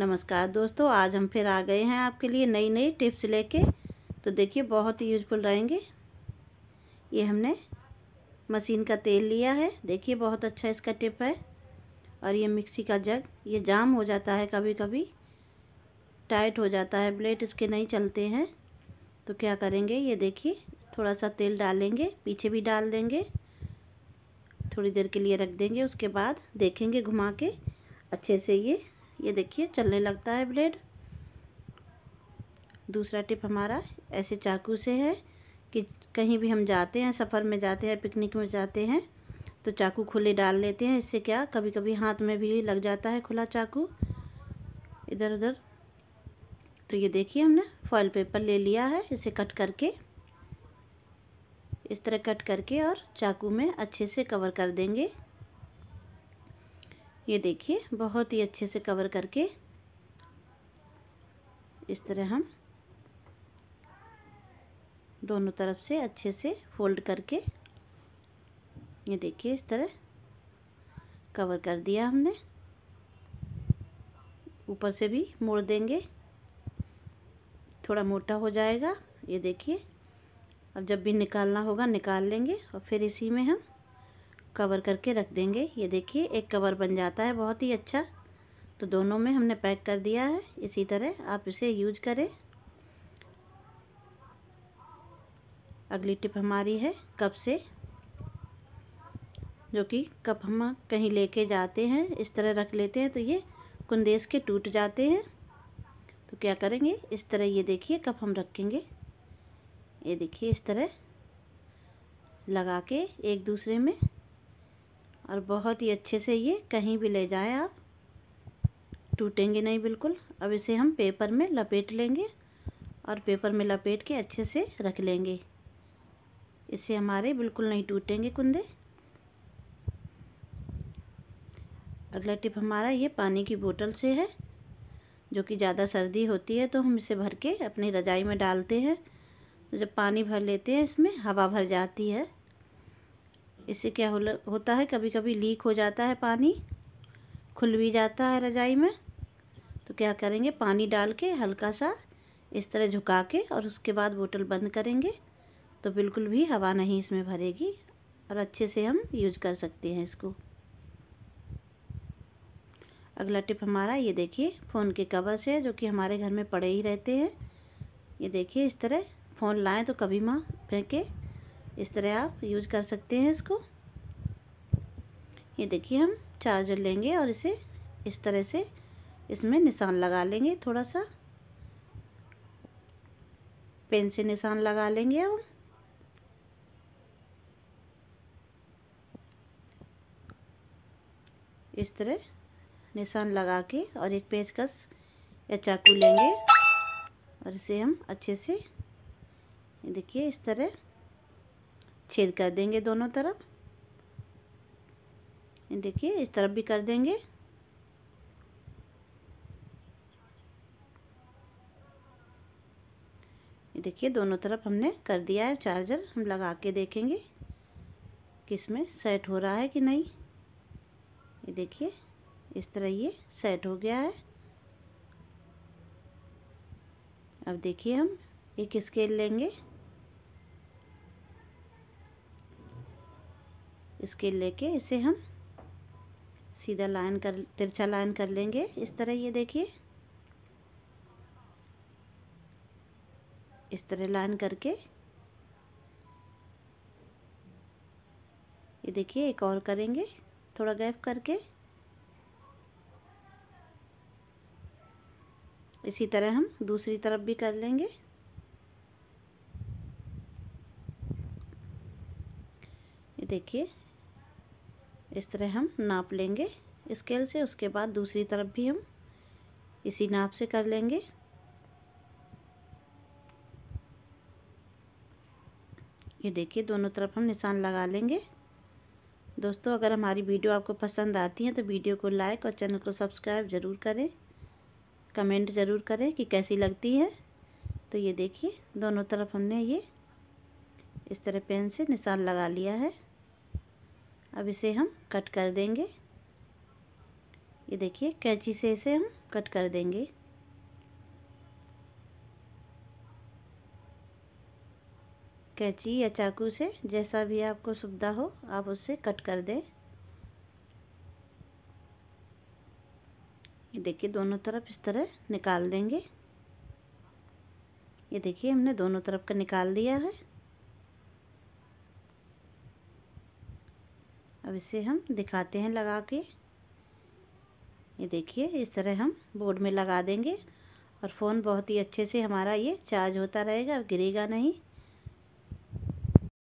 नमस्कार दोस्तों आज हम फिर आ गए हैं आपके लिए नई नई टिप्स लेके तो देखिए बहुत ही यूजफुल रहेंगे ये हमने मशीन का तेल लिया है देखिए बहुत अच्छा इसका टिप है और ये मिक्सी का जग ये जाम हो जाता है कभी कभी टाइट हो जाता है ब्लेड इसके नहीं चलते हैं तो क्या करेंगे ये देखिए थोड़ा सा तेल डालेंगे पीछे भी डाल देंगे थोड़ी देर के लिए रख देंगे उसके बाद देखेंगे घुमा के अच्छे से ये ये देखिए चलने लगता है ब्लेड दूसरा टिप हमारा ऐसे चाकू से है कि कहीं भी हम जाते हैं सफ़र में जाते हैं पिकनिक में जाते हैं तो चाकू खुले डाल लेते हैं इससे क्या कभी कभी हाथ में भी लग जाता है खुला चाकू इधर उधर तो ये देखिए हमने फॉइल पेपर ले लिया है इसे कट करके इस तरह कट करके और चाकू में अच्छे से कवर कर देंगे ये देखिए बहुत ही अच्छे से कवर करके इस तरह हम दोनों तरफ से अच्छे से फोल्ड करके ये देखिए इस तरह कवर कर दिया हमने ऊपर से भी मोड़ देंगे थोड़ा मोटा हो जाएगा ये देखिए अब जब भी निकालना होगा निकाल लेंगे और फिर इसी में हम कवर करके रख देंगे ये देखिए एक कवर बन जाता है बहुत ही अच्छा तो दोनों में हमने पैक कर दिया है इसी तरह आप इसे यूज करें अगली टिप हमारी है कप से जो कि कप हम कहीं लेके जाते हैं इस तरह रख लेते हैं तो ये कुंदेस के टूट जाते हैं तो क्या करेंगे इस तरह ये देखिए कप हम रखेंगे ये देखिए इस तरह लगा के एक दूसरे में और बहुत ही अच्छे से ये कहीं भी ले जाएं आप टूटेंगे नहीं बिल्कुल अब इसे हम पेपर में लपेट लेंगे और पेपर में लपेट के अच्छे से रख लेंगे इससे हमारे बिल्कुल नहीं टूटेंगे कुंदे अगला टिप हमारा ये पानी की बोतल से है जो कि ज़्यादा सर्दी होती है तो हम इसे भर के अपनी रजाई में डालते हैं तो जब पानी भर लेते हैं इसमें हवा भर जाती है इससे क्या हो, होता है कभी कभी लीक हो जाता है पानी खुल भी जाता है रजाई में तो क्या करेंगे पानी डाल के हल्का सा इस तरह झुका के और उसके बाद बोतल बंद करेंगे तो बिल्कुल भी हवा नहीं इसमें भरेगी और अच्छे से हम यूज कर सकते हैं इसको अगला टिप हमारा ये देखिए फ़ोन के कवर्स है जो कि हमारे घर में पड़े ही रहते हैं ये देखिए इस तरह फ़ोन लाएं तो कभी माँ फेंकें इस तरह आप यूज कर सकते हैं इसको ये देखिए हम चार्जर लेंगे और इसे इस तरह से इसमें निशान लगा लेंगे थोड़ा सा पेन से निशान लगा लेंगे हम इस तरह निशान लगा के और एक पेचकस या चाकू लेंगे और इसे हम अच्छे से देखिए इस तरह छेद कर देंगे दोनों तरफ देखिए इस तरफ भी कर देंगे देखिए दोनों तरफ हमने कर दिया है चार्जर हम लगा के देखेंगे कि इसमें सेट हो रहा है कि नहीं ये देखिए इस तरह ये सेट हो गया है अब देखिए हम एक स्केल लेंगे इसके लेके इसे हम सीधा लाइन कर तिरछा लाइन कर लेंगे इस तरह ये देखिए इस तरह लाइन करके ये देखिए एक और करेंगे थोड़ा गैप करके इसी तरह हम दूसरी तरफ भी कर लेंगे ये देखिए इस तरह हम नाप लेंगे स्केल से उसके बाद दूसरी तरफ भी हम इसी नाप से कर लेंगे ये देखिए दोनों तरफ हम निशान लगा लेंगे दोस्तों अगर हमारी वीडियो आपको पसंद आती है तो वीडियो को लाइक और चैनल को सब्सक्राइब ज़रूर करें कमेंट ज़रूर करें कि कैसी लगती है तो ये देखिए दोनों तरफ हमने ये इस तरह पेन से निशान लगा लिया है अब इसे हम कट कर देंगे ये देखिए कैंची से इसे हम कट कर देंगे कैंची या चाकू से जैसा भी आपको सुविधा हो आप उससे कट कर दें ये देखिए दोनों तरफ इस तरह निकाल देंगे ये देखिए हमने दोनों तरफ का निकाल दिया है अब इसे हम दिखाते हैं लगा के ये देखिए इस तरह हम बोर्ड में लगा देंगे और फ़ोन बहुत ही अच्छे से हमारा ये चार्ज होता रहेगा गिरेगा नहीं